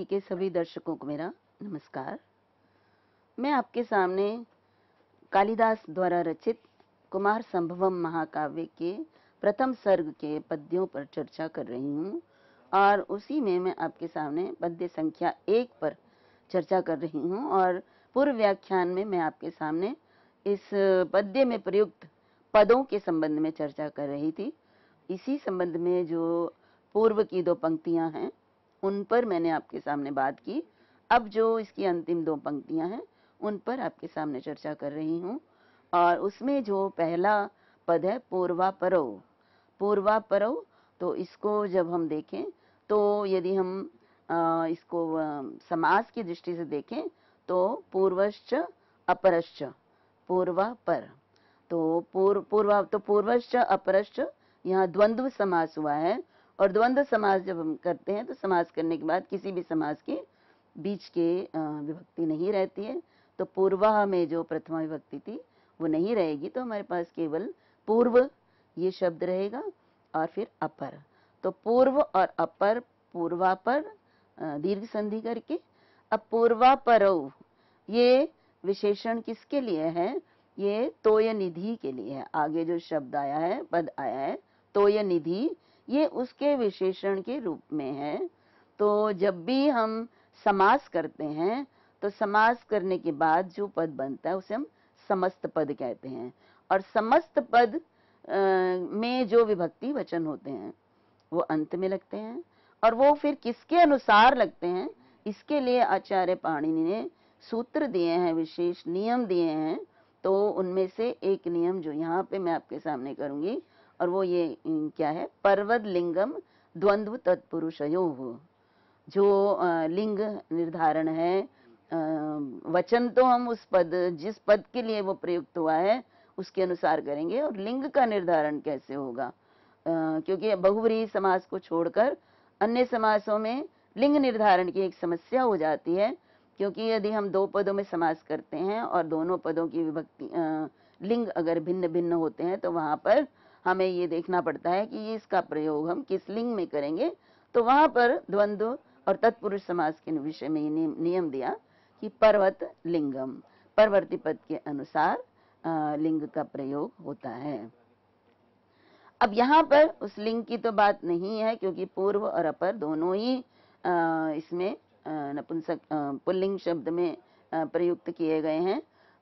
सी के सभी दर्शकों को मेरा नमस्कार मैं आपके सामने कालिदास द्वारा रचित कुमार संभवम महाकाव्य के प्रथम सर्ग के पद्यों पर चर्चा कर रही हूँ और उसी में मैं आपके सामने पद्य संख्या एक पर चर्चा कर रही हूँ और पूर्व व्याख्यान में मैं आपके सामने इस पद्य में प्रयुक्त पदों के संबंध में चर्चा कर रही थी इसी संबंध में जो पूर्व की दो पंक्तियां हैं उन पर मैंने आपके सामने बात की अब जो इसकी अंतिम दो पंक्तियां हैं उन पर आपके सामने चर्चा कर रही हूँ और उसमें जो पहला पद है पूर्वा परव पूर्वा परव तो इसको जब हम देखें तो यदि हम आ, इसको आ, समास की दृष्टि से देखें तो पूर्वश्च अपरश्च पूर्वा पर तो पूर्व पूर्वा तो पूर्वश्च अपरश्च यहाँ द्वंद्व समास हुआ है और द्वंद्व समाज जब हम करते हैं तो समाज करने के बाद किसी भी समाज के बीच के विभक्ति नहीं रहती है तो पूर्वाह में जो प्रथमा विभक्ति थी वो नहीं रहेगी तो हमारे पास केवल पूर्व ये शब्द रहेगा और फिर अपर तो पूर्व और अपर पूर्वापर दीर्घ संधि करके अब पूर्वापर ये विशेषण किसके लिए है ये तोय निधि के लिए है आगे जो शब्द आया है पद आया है तोय निधि ये उसके विशेषण के रूप में है तो जब भी हम समास करते हैं तो समास करने के बाद जो पद बनता है उसे हम समस्त पद कहते हैं और समस्त पद आ, में जो विभक्ति वचन होते हैं वो अंत में लगते हैं और वो फिर किसके अनुसार लगते हैं इसके लिए आचार्य पाणिनि ने सूत्र दिए हैं विशेष नियम दिए हैं तो उनमें से एक नियम जो यहाँ पे मैं आपके सामने करूंगी और वो ये क्या है पर्वत लिंगम द्वंद्व तत्पुरुषयो जो लिंग निर्धारण है वचन तो हम उस पद जिस पद के लिए वो प्रयुक्त हुआ है उसके अनुसार करेंगे और लिंग का निर्धारण कैसे होगा क्योंकि बहुवरी समाज को छोड़कर अन्य समासों में लिंग निर्धारण की एक समस्या हो जाती है क्योंकि यदि हम दो पदों में समास करते हैं और दोनों पदों की विभक्ति लिंग अगर भिन्न भिन्न होते हैं तो वहाँ पर हमें ये देखना पड़ता है कि इसका प्रयोग हम किस लिंग में करेंगे तो वहां पर द्वंद्व और तत्पुरुष समास के विषय में नियम दिया कि पर्वत लिंगम परवर्ती पद के अनुसार लिंग का प्रयोग होता है अब यहाँ पर उस लिंग की तो बात नहीं है क्योंकि पूर्व और अपर दोनों ही इसमें नपुंसक पुल्लिंग शब्द में प्रयुक्त किए गए हैं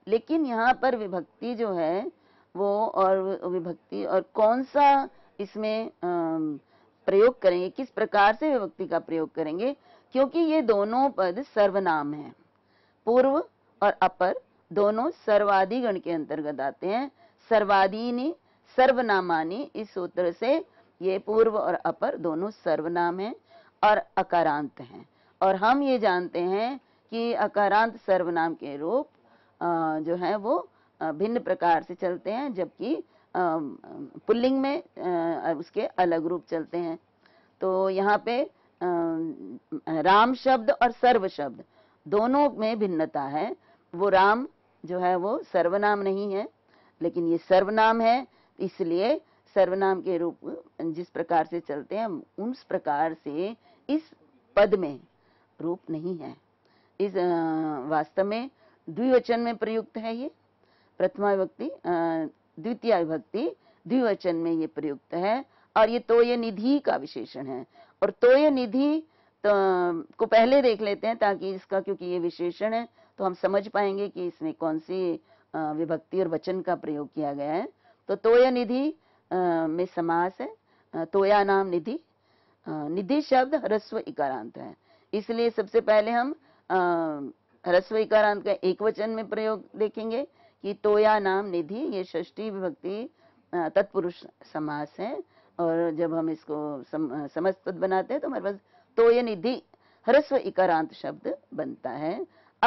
लेकिन यहाँ पर विभक्ति जो है वो और विभक्ति और कौन सा इसमें प्रयोग करेंगे किस प्रकार से विभक्ति का प्रयोग करेंगे क्योंकि ये दोनों पद सर्वनाम है पूर्व और अपर दोनों सर्वादि गण के अंतर्गत आते हैं सर्वादीनी सर्वनामानी इस सूत्र से ये पूर्व और अपर दोनों सर्वनाम है और अकारांत हैं और हम ये जानते हैं कि अकारांत सर्वनाम के रूप जो है वो भिन्न प्रकार से चलते हैं जबकि पुल्लिंग में उसके अलग रूप चलते हैं तो यहाँ पे राम शब्द और सर्व शब्द दोनों में भिन्नता है वो राम जो है वो सर्वनाम नहीं है लेकिन ये सर्वनाम है इसलिए सर्वनाम के रूप जिस प्रकार से चलते हैं उस प्रकार से इस पद में रूप नहीं है इस वास्तव में द्विवचन में प्रयुक्त है ये प्रथमा विभक्ति द्वितीय विभक्ति द्विवचन में ये प्रयुक्त है और ये तोय निधि का विशेषण है और तोय निधि तो को पहले देख लेते हैं ताकि इसका क्योंकि ये विशेषण है तो हम समझ पाएंगे कि इसमें कौन सी विभक्ति और वचन का प्रयोग किया गया है तो तोय निधि में समास है तोया नाम निधि निधि शब्द ह्रस्व इकारांत है इसलिए सबसे पहले हम ह्रस्व इकारांत का एक वचन में प्रयोग देखेंगे कि तोया नाम निधि ये षष्टी विभक्ति तत्पुरुष समास है और जब हम इसको सम, समस्त पद बनाते हैं तो हमारे पास तोय निधि हरस्व इकारांत शब्द बनता है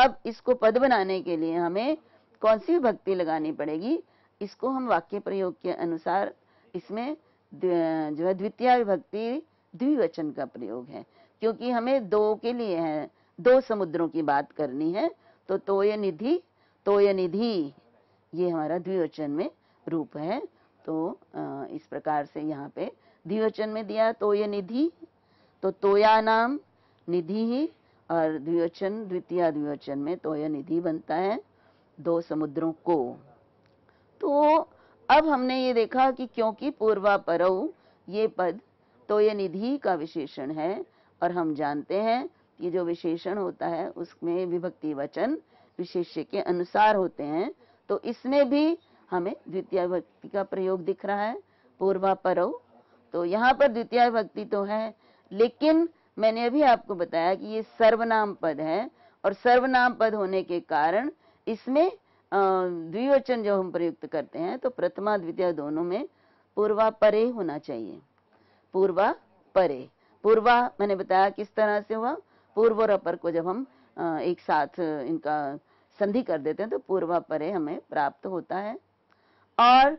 अब इसको पद बनाने के लिए हमें कौन सी विभक्ति लगानी पड़ेगी इसको हम वाक्य प्रयोग के अनुसार इसमें जो है द्वितीय विभक्ति द्विवचन का प्रयोग है क्योंकि हमें दो के लिए है दो समुद्रों की बात करनी है तो तोय निधि तोय निधि ये हमारा द्विवचन में रूप है तो इस प्रकार से यहाँ पे द्विवचन में दिया तो ये निधि तो तोया नाम निधि ही और द्विवचन द्वितीय द्विवचन में तो यह निधि बनता है दो समुद्रों को तो अब हमने ये देखा कि क्योंकि पर ये पद तो यह निधि का विशेषण है और हम जानते हैं कि जो विशेषण होता है उसमें विभक्ति वचन विशेष्य के अनुसार होते हैं तो इसमें भी हमें द्वितीय भक्ति का प्रयोग दिख रहा है पूर्वा पूर्वापरव तो यहाँ पर द्वितीय भक्ति तो है लेकिन मैंने अभी आपको बताया कि ये सर्वनाम पद है और सर्वनाम पद होने के कारण इसमें द्विवचन जो हम प्रयुक्त करते हैं तो प्रथमा द्वितीय दोनों में पूर्वा परे होना चाहिए पूर्वा परे पूर्वा मैंने बताया किस तरह से हुआ पूर्व और अपर को जब हम एक साथ इनका संधि कर देते हैं तो पूर्वा परे हमें प्राप्त होता है और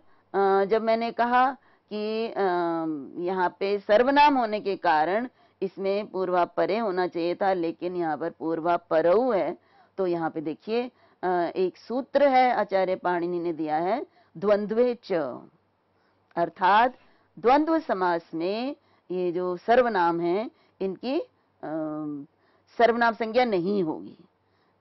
जब मैंने कहा कि यहाँ पे सर्वनाम होने के कारण इसमें पूर्वा परे होना चाहिए था लेकिन यहाँ पर पूर्वापरऊ है तो यहाँ पे देखिए एक सूत्र है आचार्य पाणिनि ने दिया है द्वंद्वे च अर्थात द्वंद्व समास में ये जो सर्वनाम है इनकी सर्वनाम संज्ञा नहीं होगी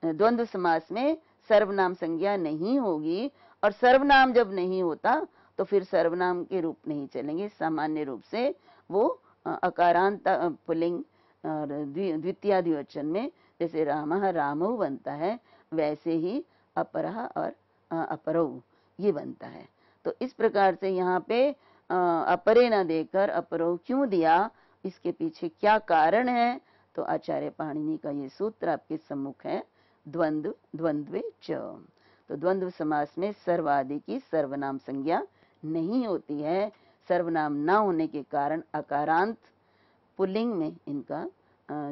द्वंद्व समास में सर्वनाम संज्ञा नहीं होगी और सर्वनाम जब नहीं होता तो फिर सर्वनाम के रूप नहीं चलेंगे सामान्य रूप से वो अकारांत पुलिंग और द्वितीय द्विवचन में जैसे राम रामऊ बनता है वैसे ही अपरह और अपरऊ ये बनता है तो इस प्रकार से यहाँ पे अपरे न देकर अपरऊ क्यों दिया इसके पीछे क्या कारण है तो आचार्य पाणिनि का ये सूत्र आपके सम्मुख है द्वंद्व द्वंद्वे च तो द्वंद्व समास में सर्वादि की सर्वनाम संज्ञा नहीं होती है सर्वनाम ना होने के कारण अकारांत पुल्लिंग में इनका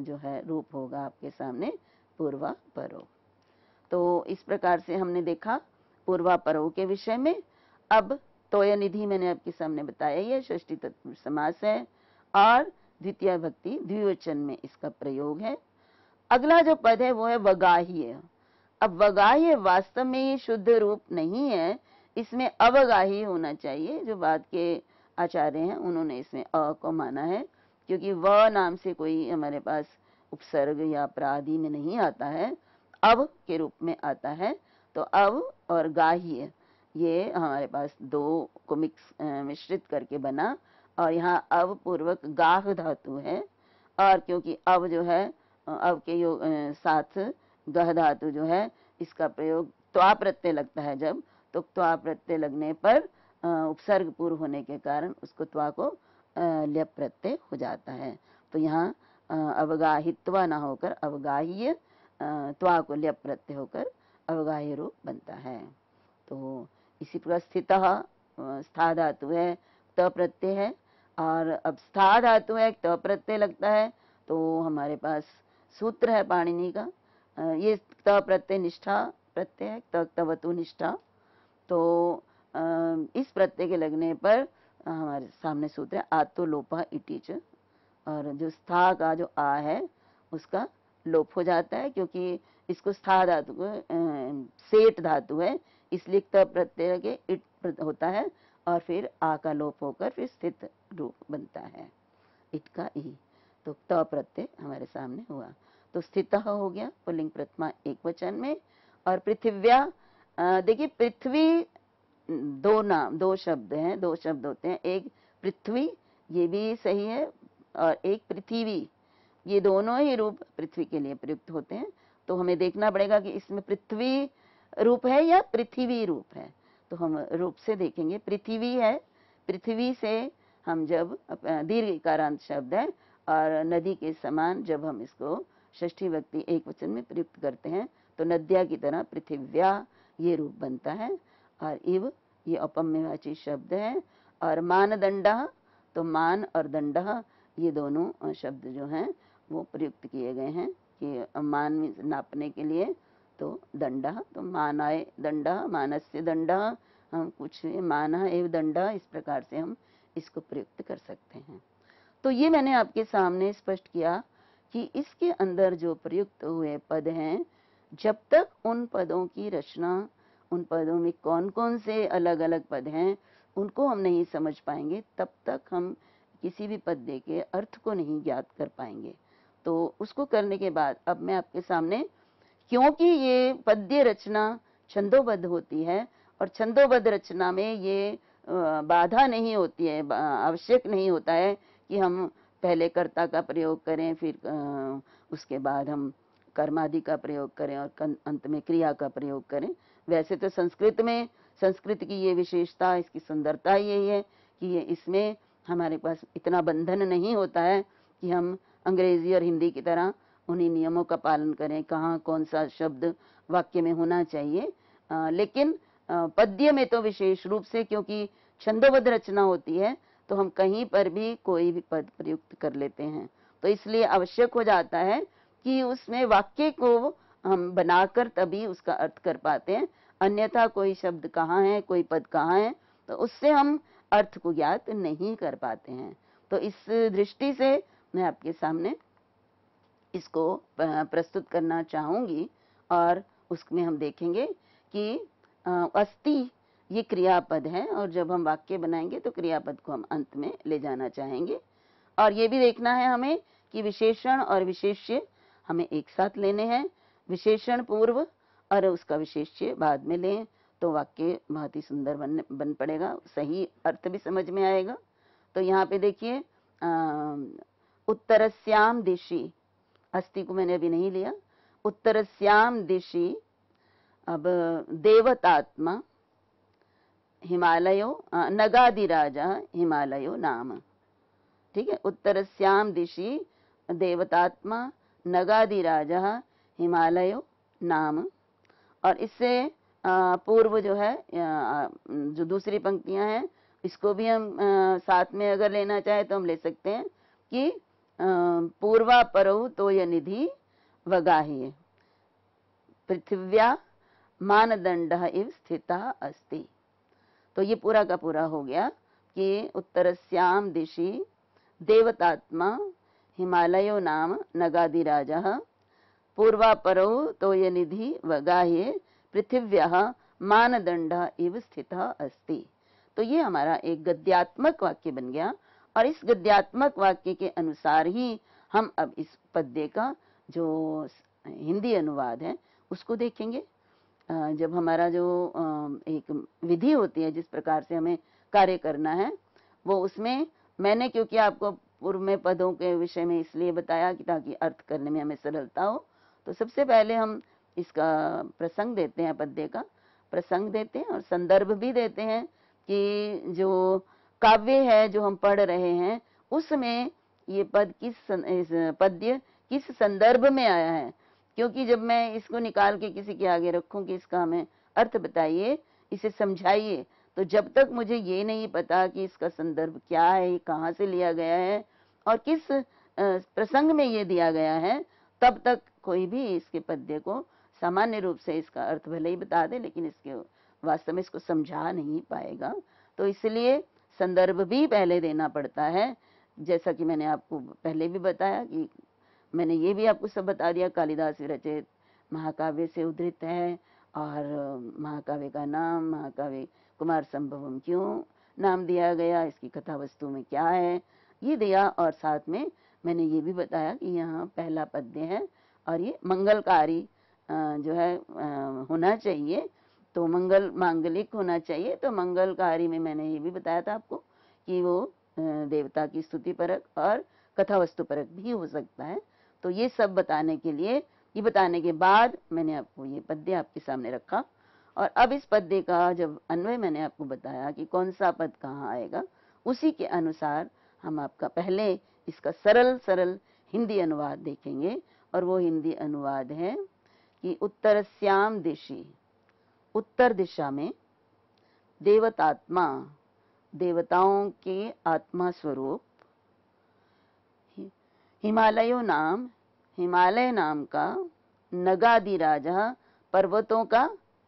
जो है रूप होगा आपके सामने पूर्वा परो तो इस प्रकार से हमने देखा पूर्वा परो के विषय में अब तोय निधि मैंने आपके सामने बताया यह षष्टी तत्व समास है और द्वितीय भक्ति द्विवचन में इसका प्रयोग है अगला जो पद है वो है वगाह्य अब वगाह्य वास्तव में ये शुद्ध रूप नहीं है इसमें अवगाही होना चाहिए जो बाद के आचार्य हैं उन्होंने इसमें अ को माना है क्योंकि व नाम से कोई हमारे पास उपसर्ग या अपराधी में नहीं आता है अब के रूप में आता है तो अब और गाह्य ये हमारे पास दो को मिक्स मिश्रित करके बना और यहाँ अव पूर्वक गाह धातु है और क्योंकि अब जो है अव के योग साथ गह धातु जो है इसका प्रयोग त्वा प्रत्यय लगता है जब तो त्वा प्रत्यय लगने पर उपसर्ग पूर्व होने के कारण उसको त्वा को लप प्रत्यय हो जाता है तो यहाँ अवगाहित्वा ना होकर अवगाह्य त्वा को लप प्रत्यय होकर अवगाह्य रूप बनता है तो इसी प्रकार स्थित स्था धातु है त प्रत्यय है और अब स्था धातु है त प्रत्यय लगता है तो हमारे पास सूत्र है पाणिनि का ये त प्रत्यय निष्ठा प्रत्यय त तवतु निष्ठा तो इस प्रत्यय के लगने पर हमारे सामने सूत्र है आतो लोपा इटीच और जो स्था का जो आ है उसका लोप हो जाता है क्योंकि इसको स्था धातु को सेठ धातु है इसलिए त प्रत्यय के इट होता है और फिर आ का लोप होकर फिर स्थित रूप बनता है इट का ई तो त प्रत्यय हमारे सामने हुआ तो स्थित हो गया पुलिंग प्रतिमा एक वचन में और पृथ्व्या देखिए पृथ्वी दो नाम दो शब्द हैं दो शब्द होते हैं एक पृथ्वी ये भी सही है और एक पृथ्वी ये दोनों ही रूप पृथ्वी के लिए प्रयुक्त होते हैं तो हमें देखना पड़ेगा कि इसमें पृथ्वी रूप है या पृथ्वी रूप है तो हम रूप से देखेंगे पृथ्वी है पृथ्वी से हम जब दीर्घ कारांत शब्द है और नदी के समान जब हम इसको षष्ठी व्यक्ति एक वचन में प्रयुक्त करते हैं तो नद्या की तरह पृथिव्या ये रूप बनता है और इव ये अपम्यवाची शब्द है और मानदंड तो मान और दंड ये दोनों शब्द जो हैं वो प्रयुक्त किए गए हैं कि मान नापने के लिए तो दंड तो मानाय दंड मानस्य दंड हम कुछ मान एवं दंड इस प्रकार से हम इसको प्रयुक्त कर सकते हैं तो ये मैंने आपके सामने स्पष्ट किया कि इसके अंदर जो प्रयुक्त हुए पद हैं जब तक उन पदों की रचना उन पदों में कौन कौन से अलग अलग पद हैं उनको हम नहीं समझ पाएंगे तब तक हम किसी भी पद के अर्थ को नहीं ज्ञात कर पाएंगे तो उसको करने के बाद अब मैं आपके सामने क्योंकि ये पद्य रचना छंदोबद्ध होती है और छंदोबद्ध रचना में ये बाधा नहीं होती है आवश्यक नहीं होता है कि हम पहले कर्ता का प्रयोग करें फिर उसके बाद हम कर्मादि का प्रयोग करें और अंत में क्रिया का प्रयोग करें वैसे तो संस्कृत में संस्कृत की ये विशेषता इसकी सुंदरता यही है कि ये इसमें हमारे पास इतना बंधन नहीं होता है कि हम अंग्रेजी और हिंदी की तरह उन्हीं नियमों का पालन करें कहाँ कौन सा शब्द वाक्य में होना चाहिए आ, लेकिन पद्य में तो विशेष रूप से क्योंकि छंदोबद्ध रचना होती है तो हम कहीं पर भी कोई भी पद प्रयुक्त कर लेते हैं तो इसलिए आवश्यक हो जाता है कि उसमें वाक्य को हम बनाकर तभी उसका अर्थ कर पाते हैं अन्यथा कोई शब्द कहाँ है कोई पद कहाँ है तो उससे हम अर्थ को ज्ञात नहीं कर पाते हैं तो इस दृष्टि से मैं आपके सामने इसको प्रस्तुत करना चाहूंगी और उसमें हम देखेंगे कि अस्थि ये क्रियापद है और जब हम वाक्य बनाएंगे तो क्रियापद को हम अंत में ले जाना चाहेंगे और ये भी देखना है हमें कि विशेषण और विशेष्य हमें एक साथ लेने हैं विशेषण पूर्व और उसका विशेष्य बाद में लें तो वाक्य बहुत ही सुंदर बन बन पड़ेगा सही अर्थ भी समझ में आएगा तो यहाँ पे देखिए श्याम दिशी अस्थि को मैंने अभी नहीं लिया श्याम दिशी अब देवतात्मा हिमालयो नगादिराज हिमालयो नाम ठीक है उत्तरस्याम दिशि देवतात्मा नगादिराज हिमालयो नाम और इससे पूर्व जो है जो दूसरी पंक्तियां हैं इसको भी हम साथ में अगर लेना चाहे तो हम ले सकते हैं कि पूर्वा परौ तो यह निधि वगाह्य पृथिव्या मानदंड इव स्थिता अस्ति तो ये पूरा का पूरा हो गया कि उत्तरस्याम दिशि देवतात्मा हिमालयो नाम नगादी राजा पूर्वापरो तो ये निधि वगाह्य पृथिव्य मानदंड इव स्थित अस्ति तो ये हमारा एक गद्यात्मक वाक्य बन गया और इस गद्यात्मक वाक्य के अनुसार ही हम अब इस पद्य का जो हिंदी अनुवाद है उसको देखेंगे जब हमारा जो एक विधि होती है जिस प्रकार से हमें कार्य करना है वो उसमें मैंने क्योंकि आपको पूर्व में पदों के विषय में इसलिए बताया कि ताकि अर्थ करने में हमें सरलता हो तो सबसे पहले हम इसका प्रसंग देते हैं पद्य का प्रसंग देते हैं और संदर्भ भी देते हैं कि जो काव्य है जो हम पढ़ रहे हैं उसमें ये पद किस पद्य किस संदर्भ में आया है क्योंकि जब मैं इसको निकाल के किसी के आगे रखूं कि इसका हमें अर्थ बताइए इसे समझाइए तो जब तक मुझे ये नहीं पता कि इसका संदर्भ क्या है कहाँ से लिया गया है और किस प्रसंग में ये दिया गया है तब तक कोई भी इसके पद्य को सामान्य रूप से इसका अर्थ भले ही बता दे लेकिन इसके वास्तव में इसको समझा नहीं पाएगा तो इसलिए संदर्भ भी पहले देना पड़ता है जैसा कि मैंने आपको पहले भी बताया कि मैंने ये भी आपको सब बता दिया कालिदास विरचित महाकाव्य से उद्धृत है और महाकाव्य का नाम महाकाव्य कुमार संभवम क्यों नाम दिया गया इसकी कथा वस्तु में क्या है ये दिया और साथ में मैंने ये भी बताया कि यहाँ पहला पद्य है और ये मंगलकारी जो है होना चाहिए तो मंगल मांगलिक होना चाहिए तो मंगलकारी में मैंने ये भी बताया था आपको कि वो देवता की स्तुति परक और कथा वस्तु परक भी हो सकता है तो ये सब बताने के लिए ये बताने के बाद मैंने आपको ये पद्य आपके सामने रखा और अब इस पद्य का जब अन्वय मैंने आपको बताया कि कौन सा पद कहाँ आएगा उसी के अनुसार हम आपका पहले इसका सरल सरल हिंदी अनुवाद देखेंगे और वो हिंदी अनुवाद है कि उत्तर श्याम दिशी उत्तर दिशा में देवतात्मा देवताओं के आत्मा स्वरूप हिमालयो नाम हिमालय नाम का नगादि राजा पर्वतों का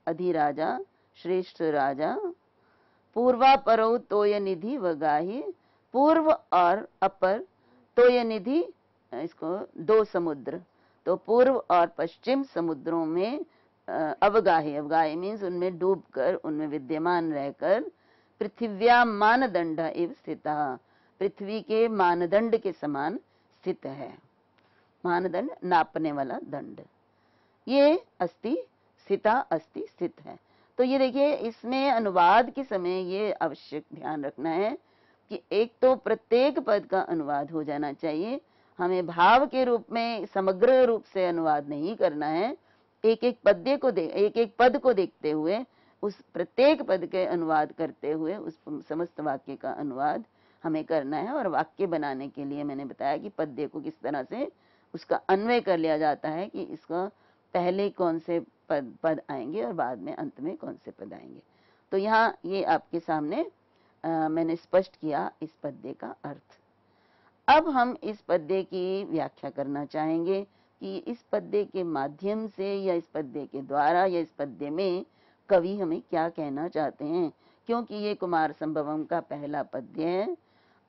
अधिराजा श्रेष्ठ राजा पूर्वा परो तोय निधि वगाही पूर्व और अपर तोय निधि इसको दो समुद्र तो पूर्व और पश्चिम समुद्रों में अवगाही अवगाही मीन्स उनमें डूबकर उनमें विद्यमान रहकर पृथ्व्या मानदंड इव स्थित पृथ्वी के मानदंड के समान स्थित है मानदंड नापने वाला दंड ये अस्ति स्थिता अस्ति स्थित है तो ये देखिए इसमें अनुवाद के समय ये आवश्यक ध्यान रखना है कि एक तो प्रत्येक पद का अनुवाद हो जाना चाहिए हमें भाव के रूप में समग्र रूप से अनुवाद नहीं करना है एक एक पद्य को दे एक एक पद को देखते हुए उस प्रत्येक पद के अनुवाद करते हुए उस समस्त वाक्य का अनुवाद हमें करना है और वाक्य बनाने के लिए मैंने बताया कि पद्य को किस तरह से उसका अन्वय कर लिया जाता है कि इसका पहले कौन से पद पद आएंगे और बाद में अंत में कौन से पद आएंगे तो यहाँ ये आपके सामने आ, मैंने स्पष्ट किया इस पद्य का अर्थ अब हम इस पद्य की व्याख्या करना चाहेंगे कि इस पद्य के माध्यम से या इस पद्य के द्वारा या इस पद्य में कवि हमें क्या कहना चाहते हैं क्योंकि ये कुमार संभवम का पहला पद्य है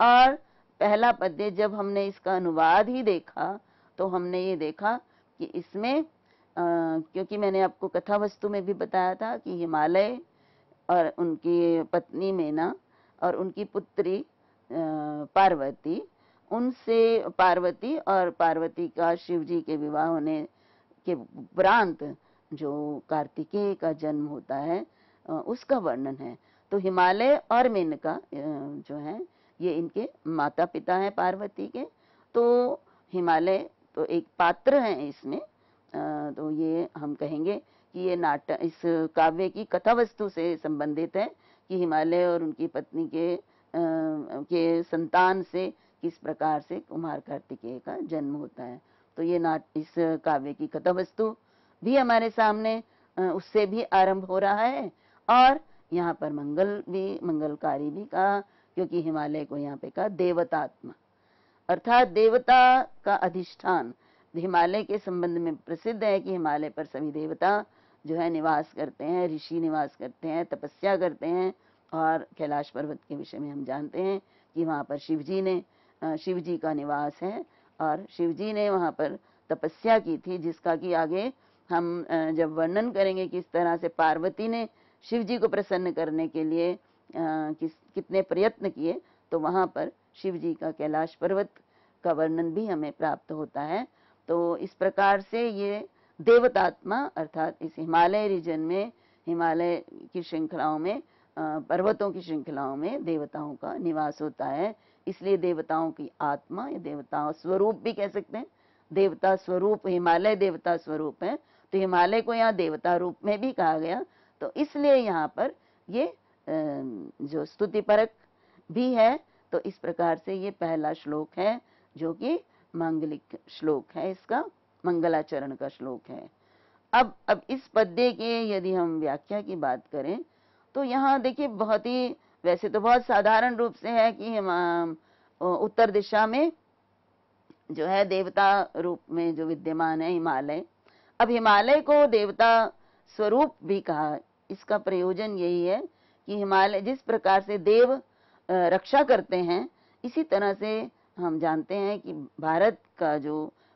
और पहला पद्य जब हमने इसका अनुवाद ही देखा तो हमने ये देखा कि इसमें आ, क्योंकि मैंने आपको कथा वस्तु में भी बताया था कि हिमालय और उनकी पत्नी मेना और उनकी पुत्री आ, पार्वती उनसे पार्वती और पार्वती का शिव जी के विवाह होने के उपरांत जो कार्तिकेय का जन्म होता है उसका वर्णन है तो हिमालय और मेनका जो है ये इनके माता पिता हैं पार्वती के तो हिमालय तो एक पात्र हैं इसमें तो ये हम कहेंगे कि ये नाटक इस काव्य की कथा वस्तु से संबंधित है कि हिमालय और उनकी पत्नी के आ, के संतान से किस प्रकार से कुमार कार्तिकेय का जन्म होता है तो ये नाट इस काव्य की कथा वस्तु भी हमारे सामने उससे भी आरंभ हो रहा है और यहाँ पर मंगल भी मंगलकारी भी का क्योंकि हिमालय को यहाँ पे कहा देवतात्मा अर्थात देवता का अधिष्ठान हिमालय के संबंध में प्रसिद्ध है कि हिमालय पर सभी देवता जो है निवास करते हैं ऋषि निवास करते हैं तपस्या करते हैं और कैलाश पर्वत के विषय में हम जानते हैं कि वहाँ पर शिव जी ने शिव जी का निवास है और शिव जी ने वहाँ पर तपस्या की थी जिसका कि आगे हम जब वर्णन करेंगे किस तरह से पार्वती ने शिव जी को प्रसन्न करने के लिए किस कितने प्रयत्न किए तो वहाँ पर शिव जी का कैलाश पर्वत का वर्णन भी हमें प्राप्त होता है तो इस प्रकार से ये देवतात्मा अर्थात इस हिमालय रीजन में हिमालय की श्रृंखलाओं में पर्वतों की श्रृंखलाओं में देवताओं का निवास होता है इसलिए देवताओं की आत्मा या देवताओं स्वरूप भी कह सकते हैं देवता स्वरूप हिमालय देवता स्वरूप है तो हिमालय को यहाँ देवता रूप में भी कहा गया तो इसलिए यहाँ पर ये जो स्तुति परक भी है तो इस प्रकार से ये पहला श्लोक है जो कि मांगलिक श्लोक है इसका मंगलाचरण का श्लोक है अब अब इस पद्य के यदि हम व्याख्या की बात करें तो यहाँ देखिए बहुत ही वैसे तो बहुत साधारण रूप से है कि उत्तर दिशा में जो है देवता रूप में जो विद्यमान है हिमालय अब हिमालय को देवता स्वरूप भी कहा इसका प्रयोजन यही है कि हिमालय जिस प्रकार से देव रक्षा करते हैं इसी तरह से हम जानते हैं कि भारत का जो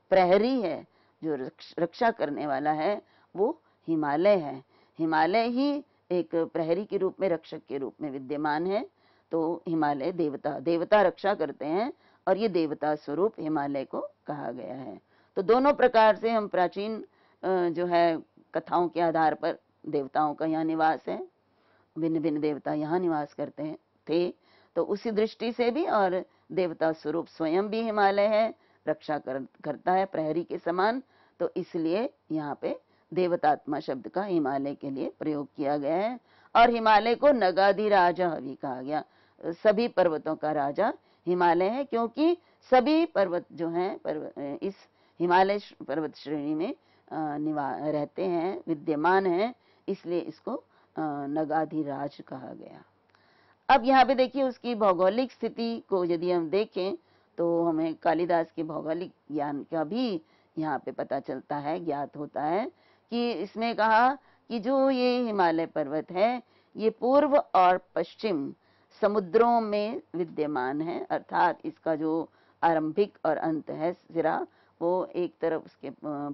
प्रहरी है जो रक्षा करने वाला है वो हिमालय है हिमालय ही एक प्रहरी के रूप में रक्षक के रूप में विद्यमान है तो हिमालय देवता देवता रक्षा करते हैं और ये देवता स्वरूप हिमालय को कहा गया है तो दोनों प्रकार से हम प्राचीन जो है कथाओं के आधार पर देवताओं का यहाँ निवास है भिन्न भिन्न देवता यहाँ निवास करते हैं थे तो उसी दृष्टि से भी और देवता स्वरूप स्वयं भी हिमालय है रक्षा कर, करता है प्रहरी के समान तो इसलिए यहाँ पे देवतात्मा शब्द का हिमालय के लिए प्रयोग किया गया है और हिमालय को नगाधि राजा भी कहा गया सभी पर्वतों का राजा हिमालय है क्योंकि सभी पर्वत जो हैं पर्व, इस हिमालय पर्वत श्रेणी में निवा रहते हैं विद्यमान हैं इसलिए इसको नगाधिराज कहा गया अब यहाँ पे देखिए उसकी भौगोलिक स्थिति को यदि हम देखें तो हमें कालिदास के भौगोलिक ज्ञान का भी यहाँ पे पता चलता है ज्ञात होता है कि इसमें कहा कि जो ये हिमालय पर्वत है ये पूर्व और पश्चिम समुद्रों में विद्यमान है अर्थात इसका जो आरंभिक और अंत है सिरा वो एक तरफ उसके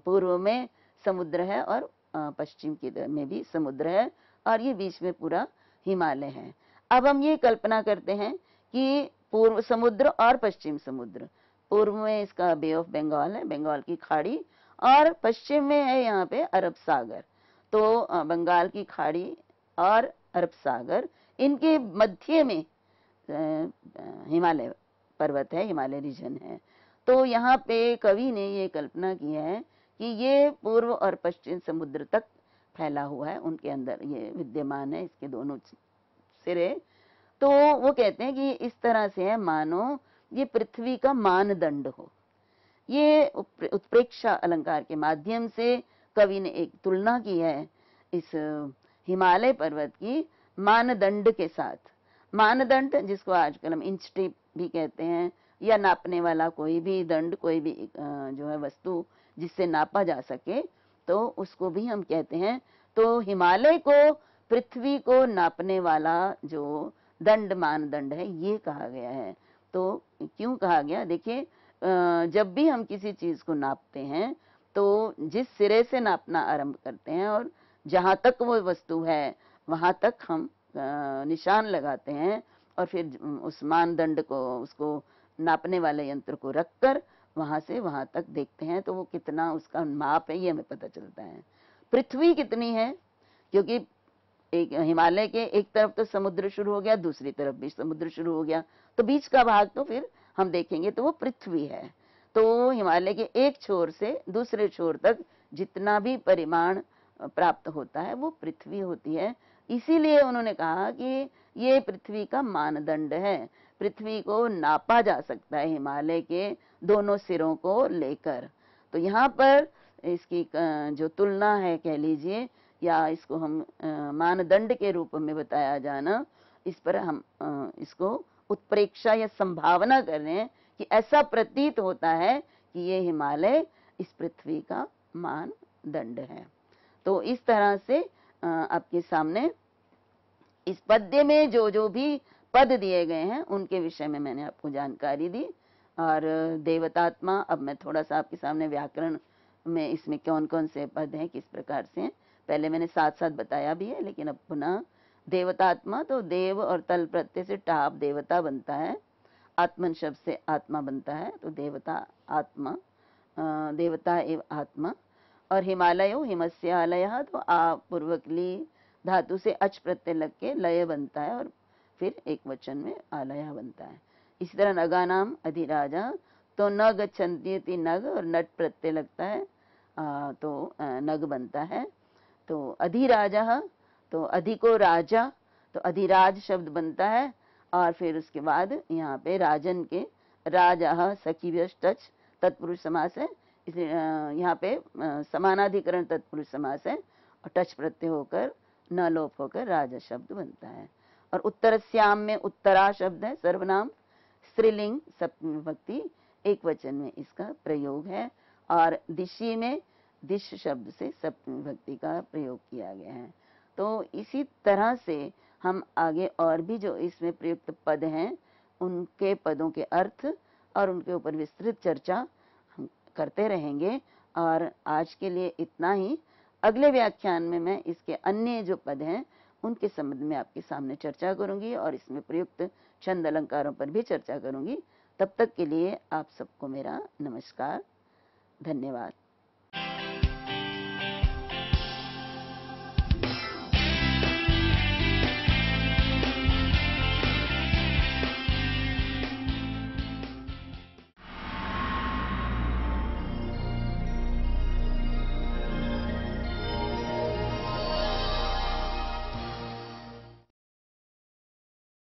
पूर्व में समुद्र है और पश्चिम की तरफ में भी समुद्र है और ये बीच में पूरा हिमालय है अब हम ये कल्पना करते हैं कि पूर्व समुद्र और पश्चिम समुद्र पूर्व में इसका बे ऑफ बंगाल है बंगाल की खाड़ी और पश्चिम में है यहाँ पे अरब सागर तो बंगाल की खाड़ी और अरब सागर इनके मध्य में हिमालय पर्वत है हिमालय रीजन है तो यहाँ पे कवि ने ये कल्पना की है कि ये पूर्व और पश्चिम समुद्र तक फैला हुआ है उनके अंदर ये विद्यमान है इसके दोनों सिरे तो वो कहते हैं कि इस तरह से है मानो ये पृथ्वी का मानदंड हो ये उत्प्रेक्षा अलंकार के माध्यम से कवि ने एक तुलना की है इस हिमालय पर्वत की मानदंड के साथ मानदंड जिसको आजकल हम इंच टेप भी कहते हैं या नापने वाला कोई भी दंड कोई भी जो है वस्तु जिससे नापा जा सके तो उसको भी हम कहते हैं तो हिमालय को पृथ्वी को नापने वाला जो दंड मानदंड है ये कहा गया है तो क्यों कहा गया देखिए जब भी हम किसी चीज़ को नापते हैं तो जिस सिरे से नापना आरंभ करते हैं और जहाँ तक वो वस्तु है वहाँ तक हम निशान लगाते हैं और फिर उस मानदंड को उसको नापने वाले यंत्र को रखकर वहां से वहां तक देखते हैं तो वो कितना उसका माप है ये हमें पता चलता है पृथ्वी कितनी है क्योंकि एक हिमालय के एक तरफ तो समुद्र शुरू हो गया दूसरी तरफ भी समुद्र शुरू हो गया तो बीच का भाग तो फिर हम देखेंगे तो वो पृथ्वी है तो हिमालय के एक छोर से दूसरे छोर तक जितना भी परिमाण प्राप्त होता है वो पृथ्वी होती है इसीलिए उन्होंने कहा कि ये पृथ्वी का मानदंड है पृथ्वी को नापा जा सकता है हिमालय के दोनों सिरों को लेकर तो यहाँ पर इसकी जो तुलना है कह लीजिए या इसको हम मानदंड के रूप में बताया जाना इस पर हम इसको उत्प्रेक्षा या संभावना कर रहे हैं कि ऐसा प्रतीत होता है कि ये हिमालय इस पृथ्वी का मानदंड है तो इस तरह से आपके सामने इस पद्य में जो जो भी पद दिए गए हैं उनके विषय में मैंने आपको जानकारी दी और देवतात्मा अब मैं थोड़ा सा आपके सामने व्याकरण में इसमें कौन कौन से पद हैं किस प्रकार से हैं पहले मैंने साथ साथ बताया भी है लेकिन अब पुनः देवतात्मा तो देव और तल प्रत्यय से टाप देवता बनता है आत्मन शब्द से आत्मा बनता है तो देवता आत्मा देवता एवं आत्मा और हिमालय हिमस्य आलय तो आ पूर्वकली धातु से अच प्रत्यय लग के लय बनता है और फिर एक वचन में आलय बनता है इसी तरह नगा नाम अधिराजा तो नग छंदी नग और नट प्रत्यय लगता है आ, तो नग बनता है तो अधिराजा तो अधिको राजा तो अधिराज शब्द बनता है और फिर उसके बाद यहाँ पे राजन के राजा सखी टच तत्पुरुष समास है इसलिए यहाँ पे समानाधिकरण तत्पुरुष समास है और टच प्रत्यय होकर न लोप होकर राजा शब्द बनता है और उत्तर श्याम में उत्तरा शब्द है सर्वनाम स्त्रीलिंग सप्तमी एक वचन में इसका प्रयोग है और दिशी में दिश शब्द से सप्तमी भक्ति का प्रयोग किया गया है तो इसी तरह से हम आगे और भी जो इसमें प्रयुक्त पद हैं उनके पदों के अर्थ और उनके ऊपर विस्तृत चर्चा हम करते रहेंगे और आज के लिए इतना ही अगले व्याख्यान में मैं इसके अन्य जो पद हैं उनके संबंध में आपके सामने चर्चा करूंगी और इसमें प्रयुक्त छंद अलंकारों पर भी चर्चा करूंगी तब तक के लिए आप सबको मेरा नमस्कार धन्यवाद